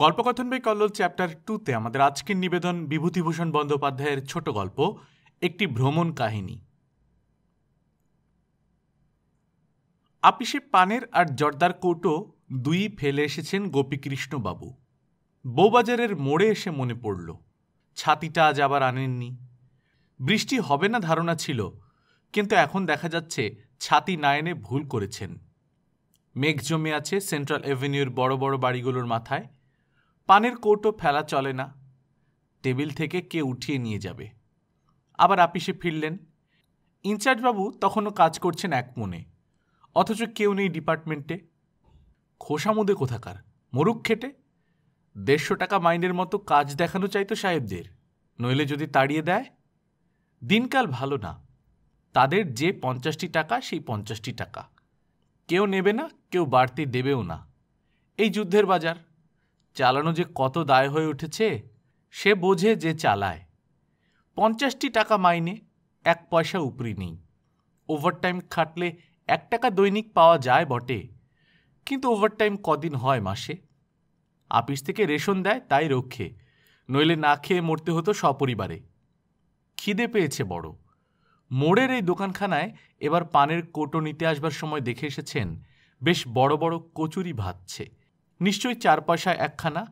গল্পকথন বই কল্লোল চ্যাপ্টার টুতে আমাদের আজকের নিবেদন বিভূতিভূষণ বন্দ্যোপাধ্যায়ের ছোট গল্প একটি ভ্রমণ কাহিনী আপিসে পানের আর জর্দার কৌটো দুই ফেলে এসেছেন গোপীকৃষ্ণবাবু বৌবাজারের মোড়ে এসে মনে পড়ল ছাতিটা আজ আবার আনেননি বৃষ্টি হবে না ধারণা ছিল কিন্তু এখন দেখা যাচ্ছে ছাতি না এনে ভুল করেছেন মেঘ জমে আছে সেন্ট্রাল অ্যাভিনিউর বড় বড় বাড়িগুলোর মাথায় পানের কৌটো ফেলা চলে না টেবিল থেকে কে উঠিয়ে নিয়ে যাবে আবার আপিসে ফিরলেন ইনচার্জবাবু তখনও কাজ করছেন এক মনে অথচ কেউ নেই ডিপার্টমেন্টে খোসামুদে কোথাকার মরুক খেটে দেড়শো টাকা মাইনের মতো কাজ দেখানো চাইতো সাহেবদের নইলে যদি তাড়িয়ে দেয় দিনকাল ভালো না তাদের যে পঞ্চাশটি টাকা সেই পঞ্চাশটি টাকা কেউ নেবে না কেউ বাড়তি দেবেও না এই যুদ্ধের বাজার চালানো যে কত দায় হয়ে উঠেছে সে বোঝে যে চালায় পঞ্চাশটি টাকা মাইনে এক পয়সা উপরি নেই ওভারটাইম খাটলে এক টাকা দৈনিক পাওয়া যায় বটে কিন্তু ওভারটাইম কদিন হয় মাসে আপিস থেকে রেশন দেয় তাই রক্ষে নইলে না খেয়ে মরতে হতো সপরিবারে খিদে পেয়েছে বড় মোড়ের এই দোকানখানায় এবার পানের কোটো নিতে আসবার সময় দেখে এসেছেন বেশ বড় বড় কচুরি ভাজছে নিশ্চয়ই চার পয়সায় একখানা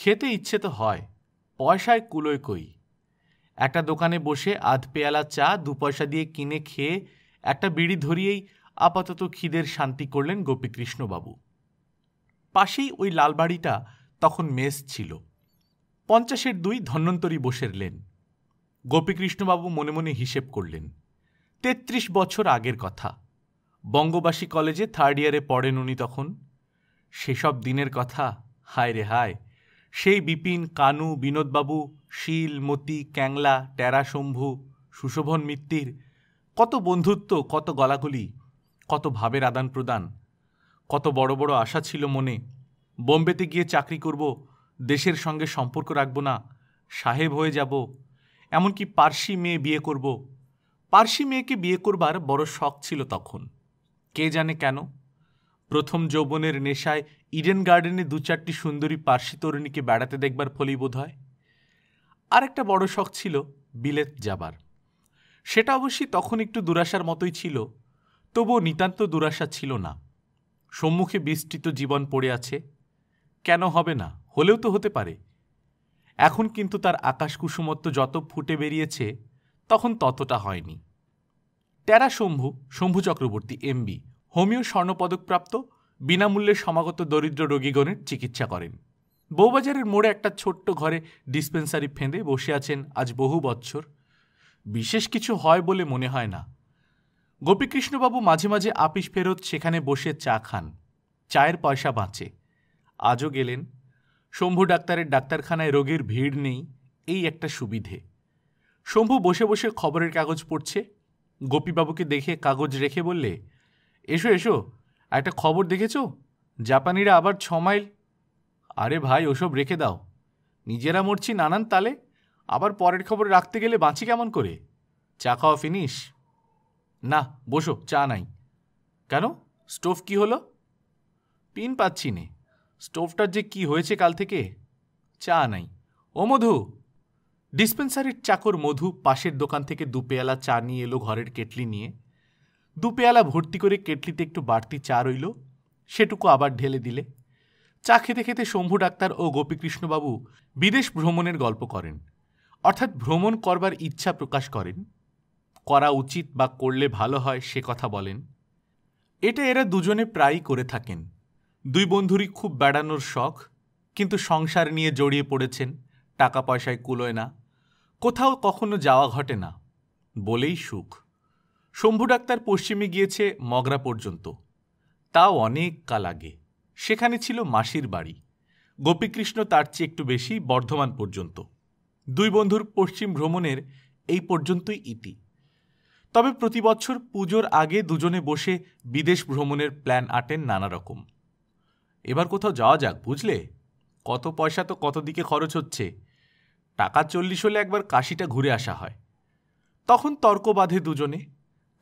খেতে ইচ্ছে তো হয় পয়সায় কুলোয় কই একটা দোকানে বসে আধ পেয়ালা চা দু পয়সা দিয়ে কিনে খেয়ে একটা বিড়ি ধরিয়েই আপাতত খিদের শান্তি করলেন গোপীকৃষ্ণবাবু পাশেই ওই লালবাড়িটা তখন মেস ছিল পঞ্চাশের দুই ধন্যন্তরী বসের লেন গোপীকৃষ্ণবাবু মনে মনে হিসেব করলেন তেত্রিশ বছর আগের কথা বঙ্গবাসী কলেজে থার্ড ইয়ারে পড়েন উনি তখন সেসব দিনের কথা হায় রে হায় সেই বিপিন কানু বিনোদবাবু শীল মতি ক্যাংলা ট্যারা শম্ভু সুশোভন মিত্তির কত বন্ধুত্ব কত গলাগুলি কত ভাবের আদান প্রদান কত বড় বড় আশা ছিল মনে বোম্বেতে গিয়ে চাকরি করব দেশের সঙ্গে সম্পর্ক রাখব না সাহেব হয়ে যাব এমনকি পার্সি মেয়ে বিয়ে করব পার্সি মেয়েকে বিয়ে করবার বড় শখ ছিল তখন কে জানে কেন প্রথম যৌবনের নেশায় ইডেন গার্ডেনে দু চারটি সুন্দরী পার্সি তরুণীকে বেড়াতে দেখবার ফলেই বোধ হয় আর একটা বড় শখ ছিল বিলেত যাবার সেটা অবশ্যই তখন একটু দুরাশার মতোই ছিল তবুও নিতান্ত দুরাশা ছিল না সম্মুখে বিস্তৃত জীবন পড়ে আছে কেন হবে না হলেও তো হতে পারে এখন কিন্তু তার আকাশ কুসুমত্ব যত ফুটে বেরিয়েছে তখন ততটা হয়নি টেরা শম্ভু শম্ভু চক্রবর্তী এমবি হোমিও স্বর্ণপদকপ্রাপ্ত বিনামূল্যে সমাগত দরিদ্র রোগীগণের চিকিৎসা করেন বউবাজারের মোড়ে একটা ছোট্ট ঘরে ডিসপেন্সারি ফেঁদে বসে আছেন আজ বহু বৎসর বিশেষ কিছু হয় বলে মনে হয় না গোপীকৃষ্ণবাবু মাঝে মাঝে আপিস ফেরত সেখানে বসে চা খান চায়ের পয়সা বাঁচে আজও গেলেন শম্ভু ডাক্তারের ডাক্তারখানায় রোগীর ভিড় নেই এই একটা সুবিধে শম্ভু বসে বসে খবরের কাগজ পড়ছে গোপীবাবুকে দেখে কাগজ রেখে বললে এসো এসো একটা খবর দেখেছো জাপানিরা আবার ছ মাইল আরে ভাই ওসব রেখে দাও নিজেরা মরছি নানান তালে আবার পরের খবর রাখতে গেলে বাঁচি কেমন করে চা খাওয়া ফিনিশ না বসো চা নাই কেন স্টোভ কি হলো পিন পাচ্ছি নে স্টোভটার যে কি হয়েছে কাল থেকে চা নাই ও মধু ডিসপেন্সারির চাকর মধু পাশের দোকান থেকে দুপেয়ালা চা নিয়ে এলো ঘরের কেটলি নিয়ে দু পেয়ালা ভর্তি করে কেটলিতে একটু বাড়তি চা রইল সেটুকু আবার ঢেলে দিলে চা খেতে খেতে শম্ভু ডাক্তার ও গোপীকৃষ্ণবাবু বিদেশ ভ্রমণের গল্প করেন অর্থাৎ ভ্রমণ করবার ইচ্ছা প্রকাশ করেন করা উচিত বা করলে ভালো হয় সে কথা বলেন এটা এরা দুজনে প্রায়ই করে থাকেন দুই বন্ধুরই খুব বেড়ানোর শখ কিন্তু সংসার নিয়ে জড়িয়ে পড়েছেন টাকা পয়সায় কুলোয় না কোথাও কখনো যাওয়া ঘটে না বলেই সুখ শম্ভু ডাক্তার পশ্চিমে গিয়েছে মগরা পর্যন্ত তাও অনেক কাল আগে সেখানে ছিল মাসির বাড়ি গোপীকৃষ্ণ তার চেয়ে একটু বেশি বর্ধমান পর্যন্ত দুই বন্ধুর পশ্চিম ভ্রমণের এই পর্যন্তই ইতি তবে প্রতি বছর পুজোর আগে দুজনে বসে বিদেশ ভ্রমণের প্ল্যান আটেন নানা রকম এবার কোথাও যাওয়া যাক বুঝলে কত পয়সা তো কত দিকে খরচ হচ্ছে টাকা চল্লিশ হলে একবার কাশিটা ঘুরে আসা হয় তখন তর্ক বাঁধে দুজনে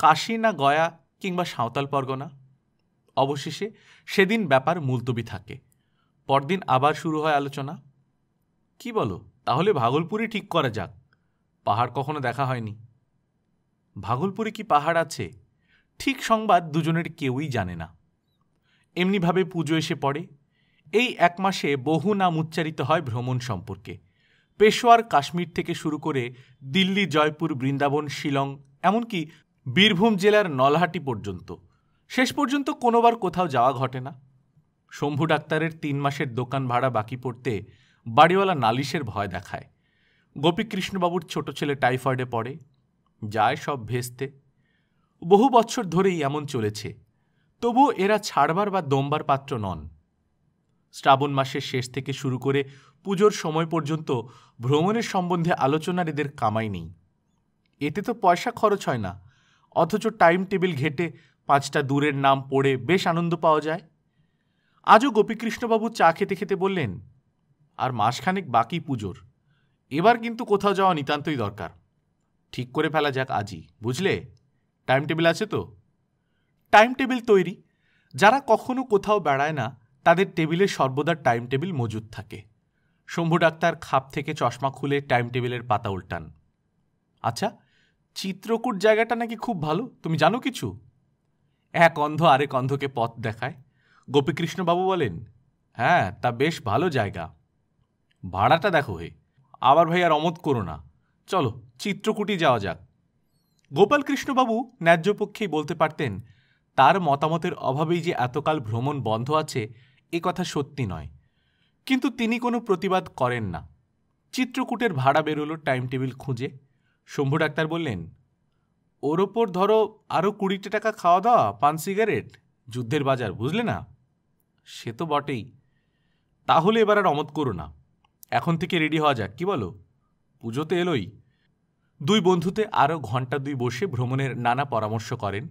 কাশী না গয়া কিংবা সাঁওতাল পরগনা অবশেষে সেদিন ব্যাপার মুলতবি থাকে পরদিন আবার শুরু হয় আলোচনা কি বলো তাহলে ভাগলপুরি ঠিক করা যাক পাহাড় কখনো দেখা হয়নি ভাগলপুরে কি পাহাড় আছে ঠিক সংবাদ দুজনের কেউই জানে না এমনিভাবে পুজো এসে পড়ে এই এক মাসে বহু নাম উচ্চারিত হয় ভ্রমণ সম্পর্কে পেশোয়ার কাশ্মীর থেকে শুরু করে দিল্লি জয়পুর বৃন্দাবন শিলং এমনকি বীরভূম জেলার নলহাটি পর্যন্ত শেষ পর্যন্ত কোনোবার কোথাও যাওয়া ঘটে না শম্ভু ডাক্তারের তিন মাসের দোকান ভাড়া বাকি পড়তে বাড়িওয়ালা নালিশের ভয় দেখায় গোপীকৃষ্ণবাবুর ছোট ছেলে টাইফয়েডে পড়ে যায় সব ভেস্তে বহু বছর ধরেই এমন চলেছে তবুও এরা ছাড়বার বা দমবার পাত্র নন শ্রাবণ মাসের শেষ থেকে শুরু করে পুজোর সময় পর্যন্ত ভ্রমণের সম্বন্ধে আলোচনার এদের কামাই নেই এতে তো পয়সা খরচ হয় না অথচ টাইম টেবিল ঘেটে পাঁচটা দূরের নাম পড়ে বেশ আনন্দ পাওয়া যায় আজও গোপীকৃষ্ণবাবু চা খেতে খেতে বললেন আর মাসখানেক বাকি পুজোর এবার কিন্তু কোথাও যাওয়া নিতান্তই দরকার ঠিক করে ফেলা যাক আজই বুঝলে টাইম টেবিল আছে তো টাইম টেবিল তৈরি যারা কখনো কোথাও বেড়ায় না তাদের টেবিলে সর্বদা টাইম টেবিল মজুদ থাকে শম্ভু ডাক্তার খাপ থেকে চশমা খুলে টাইম টেবিলের পাতা উল্টান আচ্ছা চিত্রকূট জায়গাটা নাকি খুব ভালো তুমি জানো কিছু এক অন্ধ আরেক অন্ধকে পথ দেখায় গোপীকৃষ্ণবাবু বলেন হ্যাঁ তা বেশ ভালো জায়গা ভাড়াটা দেখো হে আবার ভাই আর অমত করো না চলো চিত্রকূটি যাওয়া যাক গোপালকৃষ্ণবাবু ন্যায্যপক্ষেই বলতে পারতেন তার মতামতের অভাবেই যে এতকাল ভ্রমণ বন্ধ আছে এ কথা সত্যি নয় কিন্তু তিনি কোনো প্রতিবাদ করেন না চিত্রকূটের ভাড়া বেরোলো টাইম টেবিল খুঁজে শম্ভু ডাক্তার বললেন ওর ওপর ধরো আরও কুড়িটা টাকা খাওয়া দাওয়া পান সিগারেট যুদ্ধের বাজার বুঝলে না সে তো বটেই তাহলে এবার আর অমত করো না এখন থেকে রেডি হওয়া যাক কি বলো পুজোতে এলোই দুই বন্ধুতে আরও ঘন্টা দুই বসে ভ্রমণের নানা পরামর্শ করেন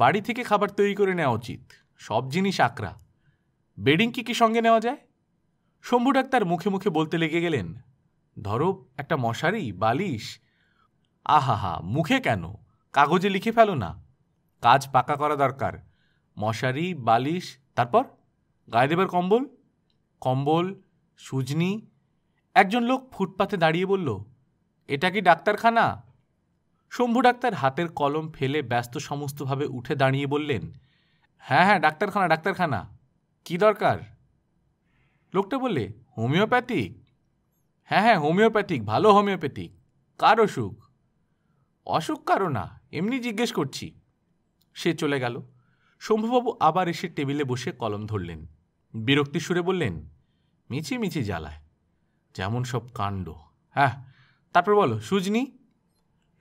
বাড়ি থেকে খাবার তৈরি করে নেওয়া উচিত সব জিনিস আঁকড়া বেডিং কি কি সঙ্গে নেওয়া যায় শম্ভু ডাক্তার মুখে মুখে বলতে লেগে গেলেন ধরো একটা মশারি বালিশ আহাহা মুখে কেন কাগজে লিখে ফেলো না কাজ পাকা করা দরকার মশারি বালিশ তারপর গায়ে দেবার কম্বল কম্বল সুজনি একজন লোক ফুটপাথে দাঁড়িয়ে বলল এটা কি ডাক্তারখানা শম্ভু ডাক্তার হাতের কলম ফেলে ব্যস্ত সমস্তভাবে উঠে দাঁড়িয়ে বললেন হ্যাঁ হ্যাঁ ডাক্তারখানা ডাক্তারখানা কি দরকার লোকটা বললে হোমিওপ্যাথিক হ্যাঁ হ্যাঁ হোমিওপ্যাথিক ভালো হোমিওপ্যাথিক কার অসুখ অসুখ কারো না এমনি জিজ্ঞেস করছি সে চলে গেল শম্ভুবাবু আবার এসে টেবিলে বসে কলম ধরলেন বিরক্তি সুরে বললেন মিছি মিছি জ্বালায় যেমন সব কাণ্ড হ্যাঁ তারপর বলো সুজনি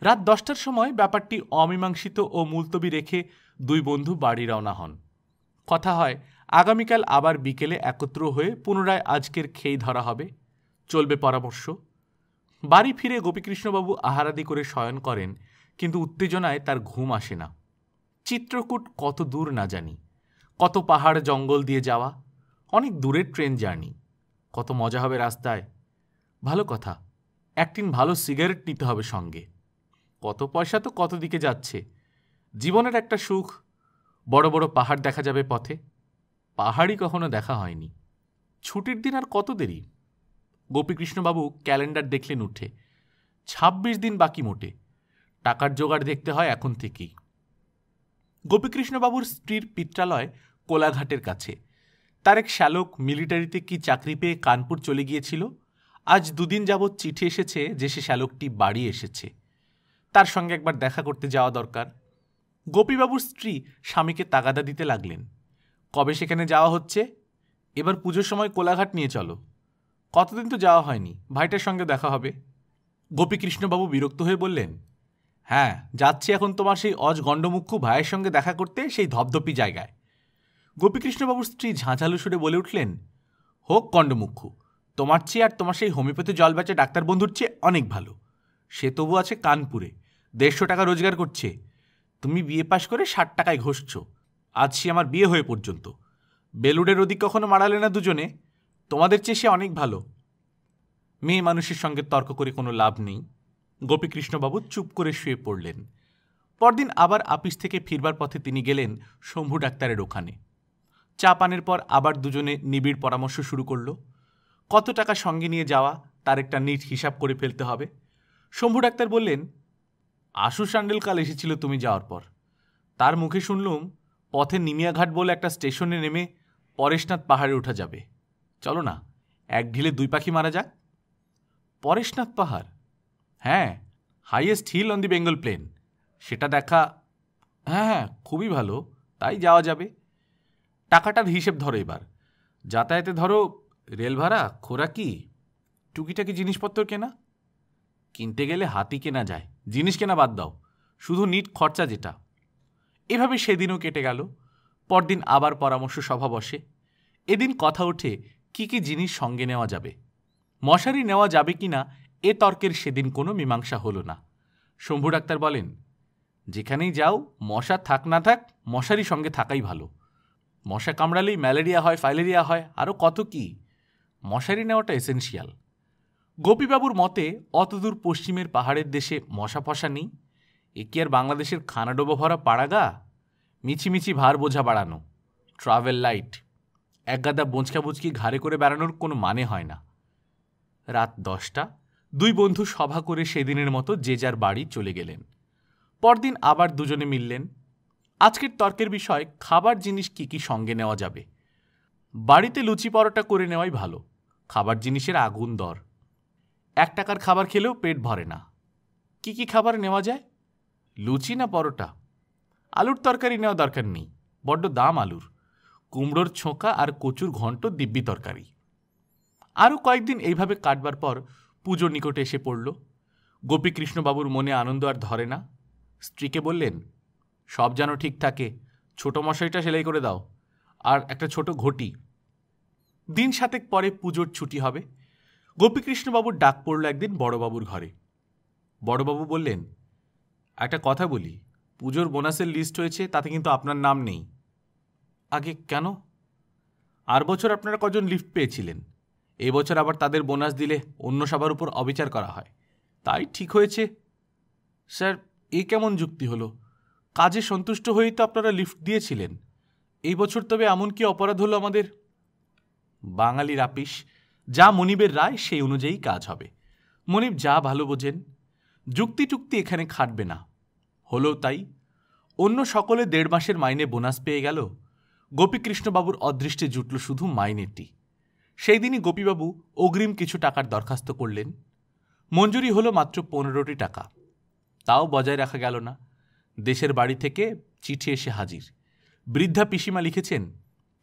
রাত দশটার সময় ব্যাপারটি অমীমাংসিত ও মুলতবি রেখে দুই বন্ধু বাড়ি রওনা হন কথা হয় আগামীকাল আবার বিকেলে একত্র হয়ে পুনরায় আজকের খেই ধরা হবে চলবে পরামর্শ বাড়ি ফিরে গোপীকৃষ্ণবাবু আহারাদি করে শয়ন করেন কিন্তু উত্তেজনায় তার ঘুম আসে না চিত্রকূট কত দূর না জানি কত পাহাড় জঙ্গল দিয়ে যাওয়া অনেক দূরের ট্রেন জার্নি কত মজা হবে রাস্তায় ভালো কথা একদিন ভালো সিগারেট নিতে হবে সঙ্গে কত পয়সা তো কত দিকে যাচ্ছে জীবনের একটা সুখ বড় বড় পাহাড় দেখা যাবে পথে পাহাড়ই কখনো দেখা হয়নি ছুটির দিন আর কত দেরি গোপীকৃষ্ণবাবু ক্যালেন্ডার দেখলেন উঠে ছাব্বিশ দিন বাকি মোটে টাকার জোগাড় দেখতে হয় এখন থেকেই গোপীকৃষ্ণবাবুর স্ত্রীর পিত্রালয় কোলাঘাটের কাছে তার এক শ্যালক মিলিটারিতে কি চাকরি পেয়ে কানপুর চলে গিয়েছিল আজ দুদিন যাবৎ চিঠি এসেছে যে সে শ্যালকটি বাড়ি এসেছে তার সঙ্গে একবার দেখা করতে যাওয়া দরকার গোপীবাবুর স্ত্রী স্বামীকে তাগাদা দিতে লাগলেন কবে সেখানে যাওয়া হচ্ছে এবার পুজোর সময় কোলাঘাট নিয়ে চলো কতদিন তো যাওয়া হয়নি ভাইটার সঙ্গে দেখা হবে গোপীকৃষ্ণবাবু বিরক্ত হয়ে বললেন হ্যাঁ যাচ্ছি এখন তোমার সেই অজ ভাইয়ের সঙ্গে দেখা করতে সেই ধপধপি জায়গায় গোপীকৃষ্ণবাবুর স্ত্রী ঝাঁঝালু সুরে বলে উঠলেন হোক গণ্ডমুখ্য তোমার চেয়ে আর তোমার সেই হোমিওপ্যাথি জল বেচা ডাক্তার বন্ধুর চেয়ে অনেক ভালো সে তবু আছে কানপুরে দেড়শো টাকা রোজগার করছে তুমি বিয়ে পাশ করে ষাট টাকায় ঘষছ আজ সে আমার বিয়ে হয়ে পর্যন্ত বেলুডের ওদিক কখনো মারালে না দুজনে তোমাদের চেয়ে সে অনেক ভালো মেয়ে মানুষের সঙ্গে তর্ক করে কোনো লাভ নেই গোপীকৃষ্ণবাবু চুপ করে শুয়ে পড়লেন পরদিন আবার আপিস থেকে ফিরবার পথে তিনি গেলেন শম্ভু ডাক্তারের ওখানে চা পানের পর আবার দুজনে নিবিড় পরামর্শ শুরু করল কত টাকা সঙ্গে নিয়ে যাওয়া তার একটা নিট হিসাব করে ফেলতে হবে শম্ভু ডাক্তার বললেন আশু স্যান্ডেল কাল এসেছিল তুমি যাওয়ার পর তার মুখে শুনলুম পথে নিমিয়াঘাট বলে একটা স্টেশনে নেমে পরেশনাথ পাহাড়ে ওঠা যাবে চলো না এক ঢিলে দুই পাখি মারা যাক পরেশনাথ পাহাড় হ্যাঁ highest hill on the Bengal plain সেটা দেখা হ্যাঁ হ্যাঁ খুবই ভালো তাই যাওয়া যাবে টাকাটার হিসেব ধরো এবার যাতায়াতে ধরো রেল ভাড়া খোরাকি টুকিটাকি জিনিসপত্র কেনা কিনতে গেলে হাতি কেনা যায় জিনিস কেনা বাদ দাও শুধু নিট খরচা যেটা এভাবে সেদিনও কেটে গেল পরদিন আবার পরামর্শ সভা বসে এদিন কথা ওঠে কি কি জিনিস সঙ্গে নেওয়া যাবে মশারি নেওয়া যাবে কি না এ তর্কের সেদিন কোনো মীমাংসা হলো না শম্ভু ডাক্তার বলেন যেখানেই যাও মশা থাক না থাক মশারি সঙ্গে থাকাই ভালো মশা কামড়ালেই ম্যালেরিয়া হয় ফাইলেরিয়া হয় আরও কত কি মশারি নেওয়াটা এসেন্সিয়াল গোপীবাবুর মতে অতদূর পশ্চিমের পাহাড়ের দেশে মশা ফসা নেই এ কি আর বাংলাদেশের খানাডোবা ভরা পাড়াগা মিছিমিছি ভার বোঝা বাড়ানো ট্রাভেল লাইট একগাদা বোঁচকা বুঁচকি ঘাড়ে করে বেড়ানোর কোনো মানে হয় না রাত দশটা দুই বন্ধু সভা করে সেদিনের মতো যে যার বাড়ি চলে গেলেন পরদিন আবার দুজনে মিললেন আজকের তর্কের বিষয় খাবার জিনিস কি কি সঙ্গে নেওয়া যাবে বাড়িতে লুচি পরোটা করে নেওয়াই ভালো খাবার জিনিসের আগুন দর এক টাকার খাবার খেলেও পেট ভরে না কি কি খাবার নেওয়া যায় লুচি না পরোটা আলুর তরকারি নেওয়া দরকার নেই বড্ড দাম আলুর কুমড়োর ছোঁকা আর কচুর ঘন্ট দিব্যি তরকারি আরও কয়েকদিন এইভাবে কাটবার পর পুজোর নিকটে এসে পড়ল গোপীকৃষ্ণবাবুর মনে আনন্দ আর ধরে না স্ত্রীকে বললেন সব যেন ঠিক থাকে ছোটো মশাইটা সেলাই করে দাও আর একটা ছোট ঘটি দিন সাতেক পরে পুজোর ছুটি হবে গোপীকৃষ্ণবাবুর ডাক পড়ল একদিন বড়বাবুর ঘরে বড়বাবু বললেন একটা কথা বলি পুজোর বোনাসের লিস্ট হয়েছে তাতে কিন্তু আপনার নাম নেই আগে কেন আর বছর আপনারা কজন লিফট পেয়েছিলেন এবছর আবার তাদের বোনাস দিলে অন্য সবার উপর অবিচার করা হয় তাই ঠিক হয়েছে স্যার এ কেমন যুক্তি হলো কাজে সন্তুষ্ট হয়েই তো আপনারা লিফট দিয়েছিলেন এই বছর তবে এমন কি অপরাধ হলো আমাদের বাঙালির আপিস যা মনিবের রায় সেই অনুযায়ী কাজ হবে মনিব যা ভালো বোঝেন যুক্তি টুক্তি এখানে খাটবে না হলো তাই অন্য সকলে দেড় মাসের মাইনে বোনাস পেয়ে গেল গোপীকৃষ্ণবাবুর অদৃষ্টে জুটল শুধু মাইনেটি সেই দিনই গোপীবাবু অগ্রিম কিছু টাকার দরখাস্ত করলেন মঞ্জুরি হলো মাত্র পনেরোটি টাকা তাও বজায় রাখা গেল না দেশের বাড়ি থেকে চিঠি এসে হাজির বৃদ্ধা পিসিমা লিখেছেন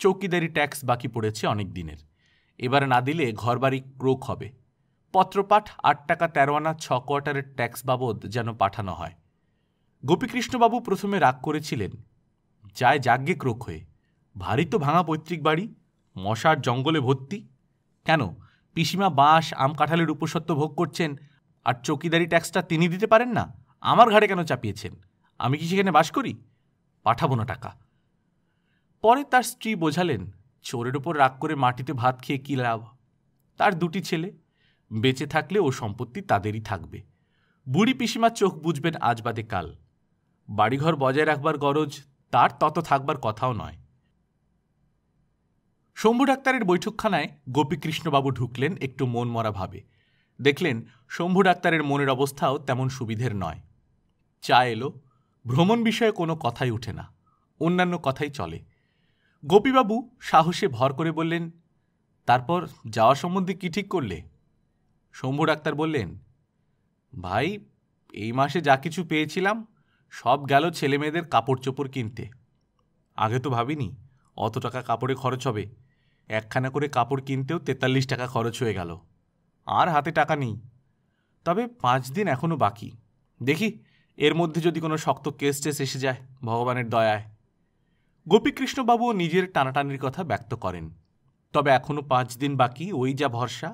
চৌকিদারি ট্যাক্স বাকি পড়েছে অনেক দিনের এবার না দিলে ঘরবাড়ি ক্রোক হবে পত্রপাঠ আট টাকা তেরো আনা ছ কোয়ার্টারের ট্যাক্স বাবদ যেন পাঠানো হয় গোপীকৃষ্ণবাবু প্রথমে রাগ করেছিলেন যায় যাজ্ঞে ক্রোক হয়ে ভারী তো ভাঙা পৈতৃক বাড়ি মশার জঙ্গলে ভর্তি কেন পিসিমা বাঁশ আম কাঁঠালের উপসত্ব ভোগ করছেন আর চকিদারি ট্যাক্সটা তিনি দিতে পারেন না আমার ঘাড়ে কেন চাপিয়েছেন আমি কি সেখানে বাস করি পাঠাবো না টাকা পরে তার স্ত্রী বোঝালেন চোরের ওপর রাগ করে মাটিতে ভাত খেয়ে কী লাভ তার দুটি ছেলে বেঁচে থাকলে ও সম্পত্তি তাদেরই থাকবে বুড়ি পিসিমার চোখ বুঝবেন আজ বাদে কাল বাড়িঘর বজায় রাখবার গরজ তার তত থাকবার কথাও নয় শম্ভু ডাক্তারের বৈঠকখানায় গোপীকৃষ্ণবাবু ঢুকলেন একটু মন মরা ভাবে দেখলেন শম্ভু ডাক্তারের মনের অবস্থাও তেমন সুবিধের নয় চা এলো ভ্রমণ বিষয়ে কোনো কথাই উঠে না অন্যান্য কথাই চলে গোপীবাবু সাহসে ভর করে বললেন তারপর যাওয়া সম্বন্ধে কি ঠিক করলে শম্ভু ডাক্তার বললেন ভাই এই মাসে যা কিছু পেয়েছিলাম সব গেল ছেলেমেয়েদের কাপড় চোপড় কিনতে আগে তো ভাবিনি অত টাকা কাপড়ে খরচ হবে একখানা করে কাপড় কিনতেও তেতাল্লিশ টাকা খরচ হয়ে গেল আর হাতে টাকা নেই তবে পাঁচ দিন এখনও বাকি দেখি এর মধ্যে যদি কোনো শক্ত কেস টেস এসে যায় ভগবানের দয়ায় গোপীকৃষ্ণবাবুও নিজের টানাটানির কথা ব্যক্ত করেন তবে এখনও পাঁচ দিন বাকি ওই যা ভরসা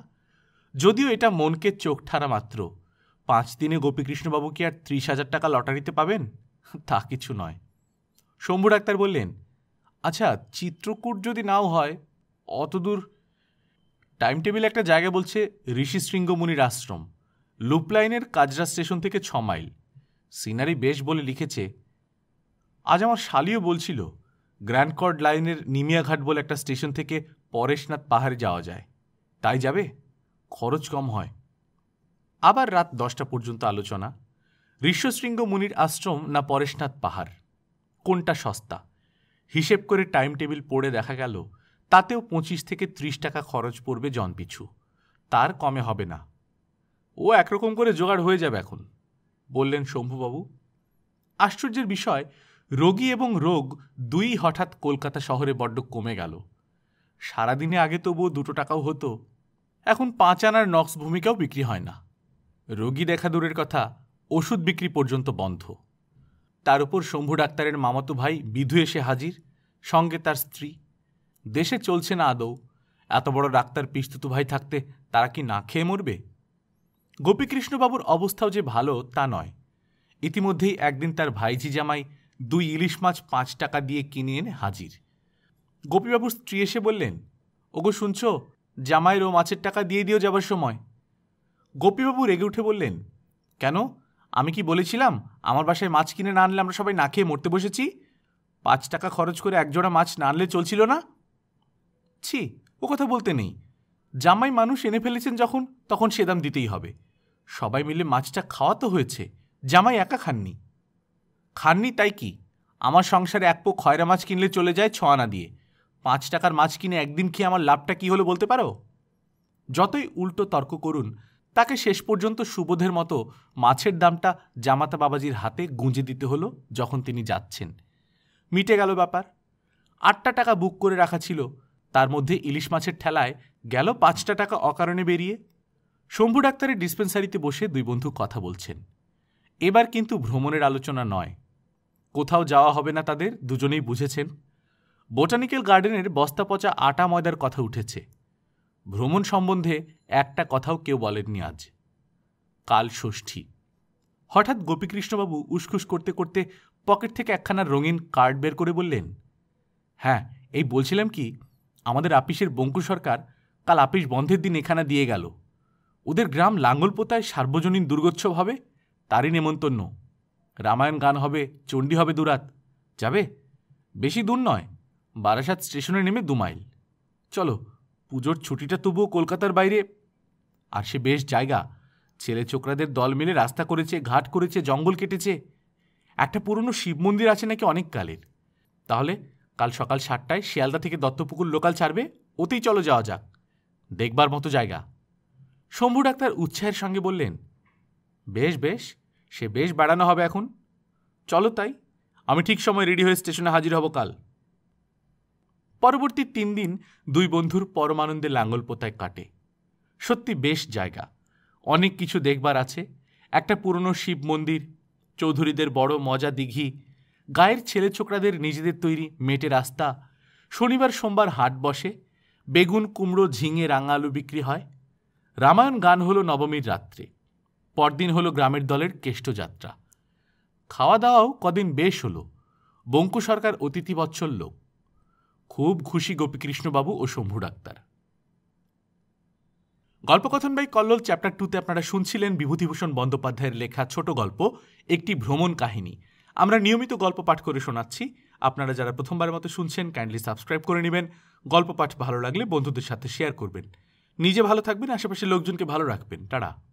যদিও এটা মনকে চোখ ঠারা মাত্র পাঁচ দিনে গোপীকৃষ্ণবাবু কি আর ত্রিশ হাজার টাকা লটারিতে পাবেন তা কিছু নয় শম্ভু ডাক্তার বললেন আচ্ছা চিত্রকূট যদি নাও হয় অতদূর টাইম টেবিল একটা জায়গা বলছে ঋষি শৃঙ্গমুনির আশ্রম লুপলাইনের কাজরা স্টেশন থেকে ছ মাইল সিনারি বেশ বলে লিখেছে আজ আমার শালিও বলছিল গ্র্যান্ড কর্ড লাইনের নিমিয়াঘাট বলে একটা স্টেশন থেকে পরেশনাথ পাহাড়ে যাওয়া যায় তাই যাবে খরচ কম হয় আবার রাত দশটা পর্যন্ত আলোচনা ঋষ্যশৃঙ্গ মুনির আশ্রম না পরেশনাথ পাহাড় কোনটা সস্তা হিসেব করে টাইম টেবিল পড়ে দেখা গেল তাতেও পঁচিশ থেকে ত্রিশ টাকা খরচ পড়বে জনপিছু তার কমে হবে না ও একরকম করে জোগাড় হয়ে যাবে এখন বললেন শম্ভুবাবু আশ্চর্যের বিষয় রোগী এবং রোগ দুই হঠাৎ কলকাতা শহরে বড্ড কমে গেল সারাদিনে আগে তবুও দুটো টাকাও হতো এখন পাঁচ আনার নক্স ভূমিকাও বিক্রি হয় না রোগী দেখা দূরের কথা ওষুধ বিক্রি পর্যন্ত বন্ধ তার উপর শম্ভু ডাক্তারের মামাতো ভাই বিধু এসে হাজির সঙ্গে তার স্ত্রী দেশে চলছে না আদৌ এত বড় ডাক্তার পিস্তুতু ভাই থাকতে তারা কি না খেয়ে মরবে গোপীকৃষ্ণবাবুর অবস্থাও যে ভালো তা নয় ইতিমধ্যেই একদিন তার ভাইঝি জামাই দুই ইলিশ মাছ পাঁচ টাকা দিয়ে কিনে এনে হাজির গোপীবাবুর স্ত্রী এসে বললেন ওগো শুনছ জামাইয়ের ও মাছের টাকা দিয়ে দিও যাবার সময় গোপীবাবু রেগে উঠে বললেন কেন আমি কি বলেছিলাম আমার বাসায় মাছ কিনে না আনলে আমরা সবাই না খেয়ে মরতে বসেছি পাঁচ টাকা খরচ করে একজোড়া মাছ না আনলে চলছিল না ছি ও কথা বলতে নেই জামাই মানুষ এনে ফেলেছেন যখন তখন সে দাম দিতেই হবে সবাই মিলে মাছটা খাওয়া তো হয়েছে জামাই একা খাননি খাননি তাই কি আমার সংসারে এক পো খয়রা মাছ কিনলে চলে যায় ছ আনা দিয়ে পাঁচ টাকার মাছ কিনে একদিন খেয়ে আমার লাভটা কি হলো বলতে পারো যতই উল্টো তর্ক করুন তাকে শেষ পর্যন্ত সুবোধের মতো মাছের দামটা জামাতা বাবাজির হাতে গুঁজে দিতে হলো যখন তিনি যাচ্ছেন মিটে গেল ব্যাপার আটটা টাকা বুক করে রাখা ছিল তার মধ্যে ইলিশ মাছের ঠেলায় গেল পাঁচটা টাকা অকারণে বেরিয়ে শম্ভু ডাক্তারের ডিসপেন্সারিতে বসে দুই বন্ধু কথা বলছেন এবার কিন্তু ভ্রমণের আলোচনা নয় কোথাও যাওয়া হবে না তাদের দুজনেই বুঝেছেন বোটানিক্যাল গার্ডেনের বস্তা পচা আটা ময়দার কথা উঠেছে ভ্রমণ সম্বন্ধে একটা কথাও কেউ বলেননি আজ কাল ষষ্ঠী হঠাৎ গোপীকৃষ্ণবাবু উসখুস করতে করতে পকেট থেকে একখানা রঙিন কার্ড বের করে বললেন হ্যাঁ এই বলছিলাম কি আমাদের আপিসের বঙ্কু সরকার কাল আপিস বন্ধের দিন এখানে দিয়ে গেল ওদের গ্রাম লাঙ্গলপোতায় সার্বজনীন দুর্গোৎসব হবে তারই নেমন্তন্ন রামায়ণ গান হবে চণ্ডী হবে দুরাত যাবে বেশি দূর নয় বারাসাত স্টেশনে নেমে দু মাইল চলো পুজোর ছুটিটা তবুও কলকাতার বাইরে আর সে বেশ জায়গা ছেলে ছোকরাদের দল মিলে রাস্তা করেছে ঘাট করেছে জঙ্গল কেটেছে একটা পুরনো শিব মন্দির আছে নাকি অনেক কালের তাহলে কাল সকাল সাতটায় শিয়ালদা থেকে দত্তপুকুর লোকাল ছাড়বে ওতেই চলো যাওয়া যাক দেখবার মতো জায়গা শম্ভু ডাক্তার উৎসাহের সঙ্গে বললেন বেশ বেশ সে বেশ বাড়ানো হবে এখন চলো তাই আমি ঠিক সময় রেডি হয়ে স্টেশনে হাজির হব কাল পরবর্তী তিন দিন দুই বন্ধুর পরমানন্দে লাঙ্গল পোতায় কাটে সত্যি বেশ জায়গা অনেক কিছু দেখবার আছে একটা পুরনো শিব মন্দির চৌধুরীদের বড় মজা দিঘি গায়ের ছেলে ছোকরাদের নিজেদের তৈরি মেটে রাস্তা শনিবার সোমবার হাট বসে বেগুন কুমড়ো ঝিঙে রাঙা আলু বিক্রি হয় রামায়ণ গান হলো নবমীর রাত্রে পরদিন হলো গ্রামের দলের কেষ্টযাত্রা খাওয়া দাওয়াও কদিন বেশ হলো বঙ্কু সরকার অতিথি বৎসর লোক খুব খুশি গোপীকৃষ্ণবাবু ও শম্ভু ডাক্তার গল্পকথন বাই কল্লোল চ্যাপ্টার টুতে আপনারা শুনছিলেন বিভূতিভূষণ বন্দ্যোপাধ্যায়ের লেখা ছোট গল্প একটি ভ্রমণ কাহিনী আমরা নিয়মিত গল্প পাঠ করে শোনাচ্ছি আপনারা যারা প্রথমবারের মতো শুনছেন কাইন্ডলি সাবস্ক্রাইব করে নেবেন গল্প পাঠ ভালো লাগলে বন্ধুদের সাথে শেয়ার করবেন নিজে ভালো থাকবেন আশেপাশের লোকজনকে ভালো রাখবেন টাটা